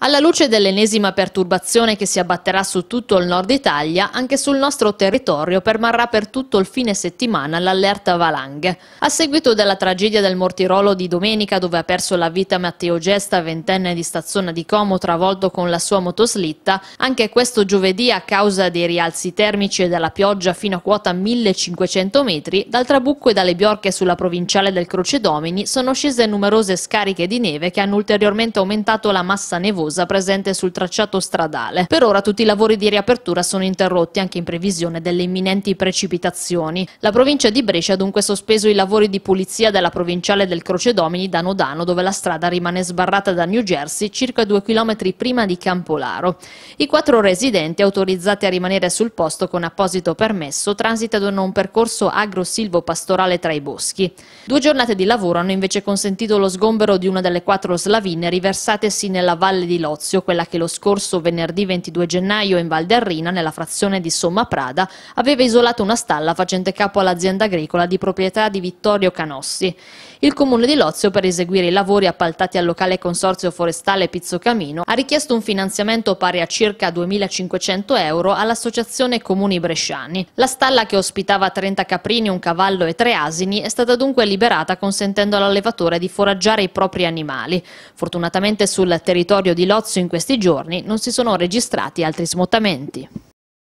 Alla luce dell'ennesima perturbazione che si abbatterà su tutto il nord Italia, anche sul nostro territorio permarrà per tutto il fine settimana l'allerta valanghe. A seguito della tragedia del Mortirolo di domenica, dove ha perso la vita Matteo Gesta, ventenne di Stazzona di Como, travolto con la sua motoslitta, anche questo giovedì, a causa dei rialzi termici e della pioggia fino a quota 1500 metri, dal Trabucco e dalle Biorche sulla provinciale del Crocedomini sono scese numerose scariche di neve che hanno ulteriormente aumentato la massa nevosa sabbiosa presente sul tracciato stradale. Per ora tutti i lavori di riapertura sono interrotti anche in previsione delle imminenti precipitazioni. La provincia di Brescia ha dunque sospeso i lavori di pulizia della provinciale del Crocedomini da Nodano dove la strada rimane sbarrata da New Jersey circa due chilometri prima di Campolaro. I quattro residenti autorizzati a rimanere sul posto con apposito permesso transitano un percorso agro-silvo-pastorale tra i boschi. Due giornate di lavoro hanno invece consentito lo sgombero di una delle quattro slavine riversatesi nella valle di di Lozio, quella che lo scorso venerdì 22 gennaio in Val d'Arrina, nella frazione di Somma Prada, aveva isolato una stalla facente capo all'azienda agricola di proprietà di Vittorio Canossi. Il comune di Lozio, per eseguire i lavori appaltati al locale consorzio forestale Pizzo Camino, ha richiesto un finanziamento pari a circa 2.500 euro all'associazione Comuni Bresciani. La stalla che ospitava 30 caprini, un cavallo e tre asini è stata dunque liberata consentendo all'allevatore di foraggiare i propri animali. Fortunatamente sul territorio di di Lozzo in questi giorni non si sono registrati altri smottamenti.